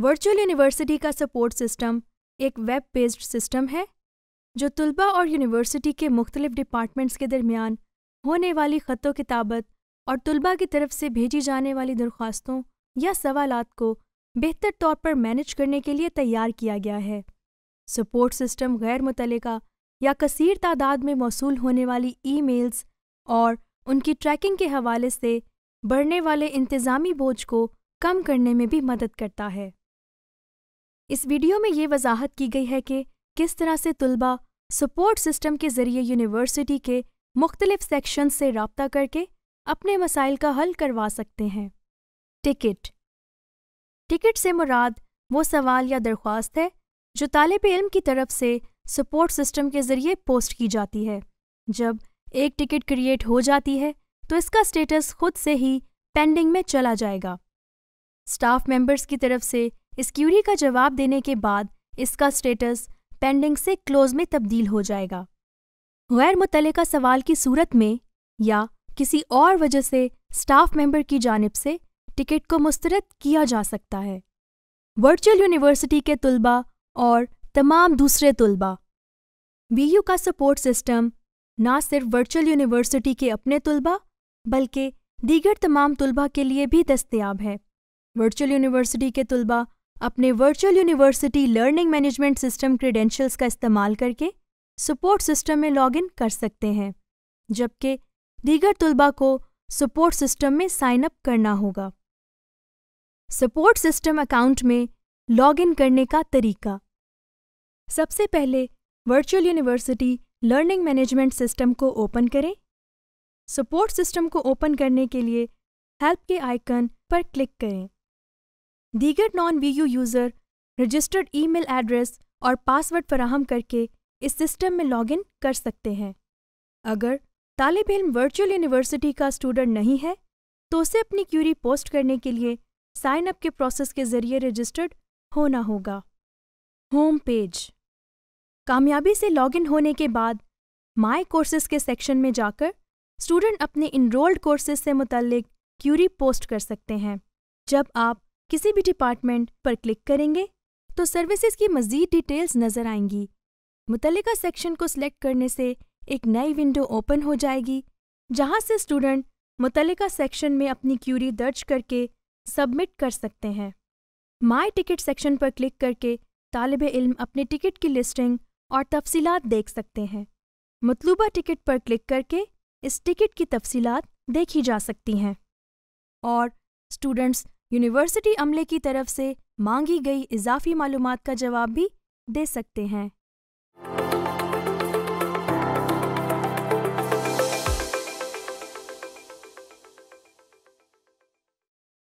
virtual university का support system एक web based system है जो तलबा और यूनिवर्सिटी के मुख्तलिफ डिपार्टमेंट्स के दरमियान होने वाली ख़तों किताबत और तलबा की तरफ से भेजी जाने वाली दरख्वास्तों या सवाल को बेहतर तौर पर मैनेज करने के लिए तैयार किया गया है सपोर्ट सिस्टम गैर मुतल या कसर तादाद में मौसू होने वाली ई मेल्स और उनकी ट्रैकिंग के हवाले से बढ़ने वाले इंतज़ामी बोझ को कम करने में भी मदद करता है इस वीडियो में ये वजाहत की गई है कि किस तरह से तलबा सपोर्ट सिस्टम के ज़रिए यूनिवर्सिटी के मुख्तलिफ सेक्शन से रबता करके अपने मसाइल का हल करवा सकते हैं टिकट टिकट से मुराद वो सवाल या दरख्वास्त है जो तालब इल्म की तरफ से सपोर्ट सिस्टम के ज़रिए पोस्ट की जाती है जब एक टिकट क्रिएट हो जाती है तो इसका स्टेटस खुद से ही पेंडिंग में चला जाएगा स्टाफ मेंबर्स की तरफ से इस क्यूरी का जवाब देने के बाद इसका स्टेटस पेंडिंग से क्लोज में तब्दील हो जाएगा गैर मुतल सवाल की सूरत में या किसी और वजह से स्टाफ मेंबर की जानब से टिकट को मुस्तरद किया जा सकता है वर्चुअल यूनिवर्सिटी के तलबा और तमाम दूसरे तलबा यू का सपोर्ट सिस्टम ना सिर्फ वर्चुअल यूनिवर्सिटी के अपने तलबा बल्कि दीगर तमाम तलबा के लिए भी दस्तियाब है वर्चुअल यूनिवर्सिटी के तलबा अपने virtual university learning management system credentials का इस्तेमाल करके सपोर्ट सिस्टम में लॉगिन कर सकते हैं जबकि दीगर तलबा को सपोर्ट सिस्टम में साइन अप करना होगा सपोर्ट सिस्टम अकाउंट में लॉगिन करने का तरीका सबसे पहले virtual university learning management system को ओपन करें सपोर्ट सिस्टम को ओपन करने के लिए हेल्प के आइकन पर क्लिक करें दीगर non V U user registered email address और पासवर्ड फराहम करके इस सिस्टम में लॉगिन कर सकते हैं अगर तालब इम वर्चुअल यूनिवर्सिटी का स्टूडेंट नहीं है तो उसे अपनी क्यूरी पोस्ट करने के लिए साइन अप के प्रोसेस के जरिए रजिस्टर्ड होना होगा होम पेज कामयाबी से लॉगिन होने के बाद माई कोर्सेज के सेक्शन में जाकर स्टूडेंट अपने इनरोल्ड कोर्सेज से मुतल क्यूरी पोस्ट कर सकते हैं जब आप किसी भी डिपार्टमेंट पर क्लिक करेंगे तो सर्विसेज की मजीद डिटेल्स नज़र आएंगी मुतलका सेक्शन को सिलेक्ट करने से एक नई विंडो ओपन हो जाएगी जहां से स्टूडेंट मुतलका सेक्शन में अपनी क्यूरी दर्ज करके सबमिट कर सकते हैं माई टिकट सेक्शन पर क्लिक करके तालब इल्म अपने टिकट की लिस्टिंग और तफसीत देख सकते हैं मतलूबा टिकट पर क्लिक करके इस टिकट की तफसीत देखी जा सकती हैं और स्टूडेंट्स यूनिवर्सिटी अमले की तरफ से मांगी गई इजाफी मालूम का जवाब भी दे सकते हैं